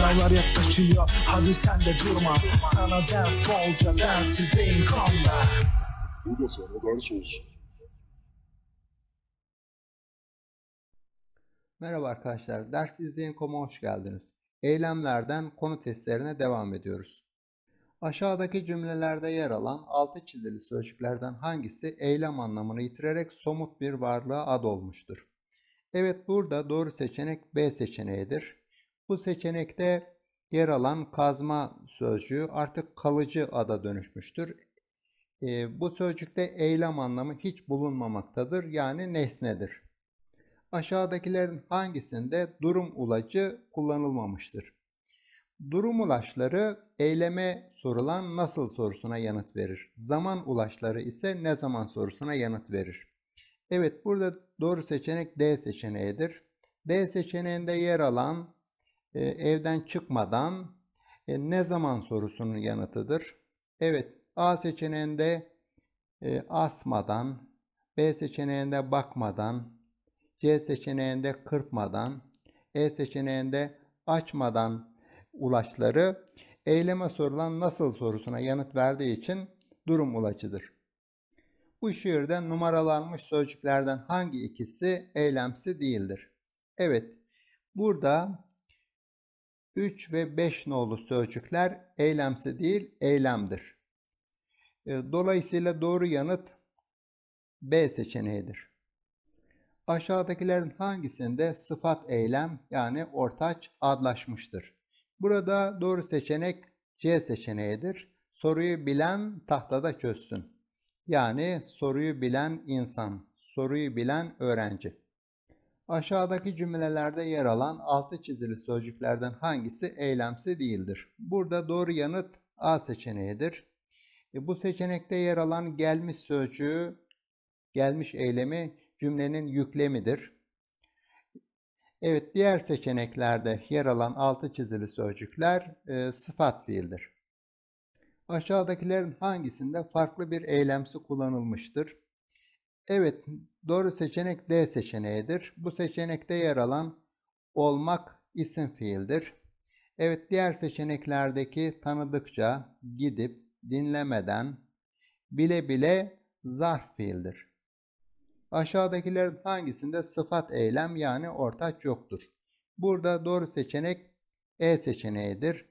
Sınavlar yaklaşıyor hadi sen de durma Sana ders bolca dersizdeyim kanla Bu da sana ders olsun Merhaba arkadaşlar, Ders İzleyin Kom'a hoş geldiniz. Eylemlerden konu testlerine devam ediyoruz. Aşağıdaki cümlelerde yer alan altı çizili sözcüklerden hangisi eylem anlamını yitirerek somut bir varlığa ad olmuştur? Evet burada doğru seçenek B seçeneğidir. Bu seçenekte yer alan kazma sözcüğü artık kalıcı ada dönüşmüştür. E, bu sözcükte eylem anlamı hiç bulunmamaktadır yani nesnedir. Aşağıdakilerin hangisinde durum ulacı kullanılmamıştır? Durum ulaşları eyleme sorulan nasıl sorusuna yanıt verir. Zaman ulaşları ise ne zaman sorusuna yanıt verir. Evet burada doğru seçenek D seçeneğidir. D seçeneğinde yer alan ee, evden çıkmadan e, ne zaman sorusunun yanıtıdır. Evet A seçeneğinde e, asmadan, B seçeneğinde bakmadan, C seçeneğinde kırpmadan, E seçeneğinde açmadan ulaçları eyleme sorulan nasıl sorusuna yanıt verdiği için durum ulaçıdır. Bu şiirde numaralanmış sözcüklerden hangi ikisi eylemsi değildir? Evet, burada 3 ve 5 nolu sözcükler eylemsi değil eylemdir. E, dolayısıyla doğru yanıt B seçeneğidir. Aşağıdakilerin hangisinde sıfat eylem yani ortaç adlaşmıştır? Burada doğru seçenek C seçeneğidir. Soruyu bilen tahtada çözsün. Yani soruyu bilen insan, soruyu bilen öğrenci. Aşağıdaki cümlelerde yer alan altı çizili sözcüklerden hangisi eylemsi değildir? Burada doğru yanıt A seçeneğidir. E, bu seçenekte yer alan gelmiş sözcüğü, gelmiş eylemi cümlenin yüklemidir. Evet diğer seçeneklerde yer alan altı çizili sözcükler e, sıfat fiildir. Aşağıdakilerin hangisinde farklı bir eylemsi kullanılmıştır? Evet Doğru seçenek D seçeneğidir. Bu seçenekte yer alan olmak isim fiildir. Evet diğer seçeneklerdeki tanıdıkça, gidip, dinlemeden, bile bile zarf fiildir. Aşağıdakilerin hangisinde sıfat eylem yani ortaç yoktur? Burada doğru seçenek E seçeneğidir.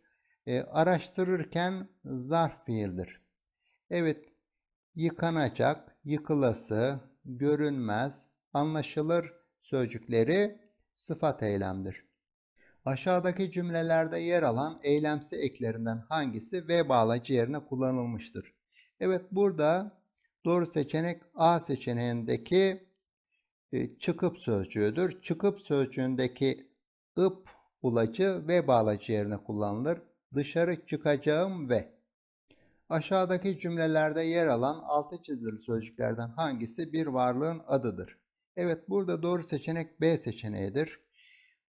E, araştırırken zarf fiildir. Evet yıkanacak, yıkılası, görünmez, anlaşılır sözcükleri sıfat eylemdir. Aşağıdaki cümlelerde yer alan eylemsi eklerinden hangisi ve bağlacı yerine kullanılmıştır? Evet burada doğru seçenek A seçeneğindeki e, çıkıp sözcüğüdür. Çıkıp sözcüğündeki ıp bulacı ve bağlacı yerine kullanılır. Dışarı çıkacağım ve Aşağıdaki cümlelerde yer alan altı çizili sözcüklerden hangisi bir varlığın adıdır? Evet burada doğru seçenek B seçeneğidir.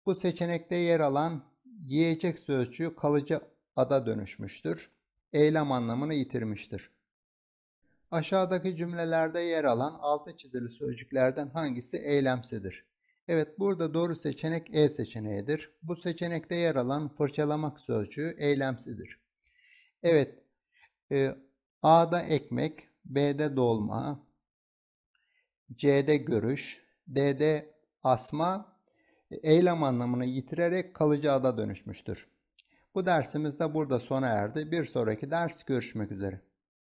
Bu seçenekte yer alan yiyecek sözcüğü kalıcı ada dönüşmüştür. Eylem anlamını yitirmiştir. Aşağıdaki cümlelerde yer alan altı çizili sözcüklerden hangisi eylemsidir? Evet burada doğru seçenek E seçeneğidir. Bu seçenekte yer alan fırçalamak sözcüğü eylemsidir. Evet e, A'da ekmek, B'de dolma, C'de görüş, D'de asma e, eylem anlamını yitirerek kalıcı ada dönüşmüştür. Bu dersimiz de burada sona erdi. Bir sonraki ders görüşmek üzere.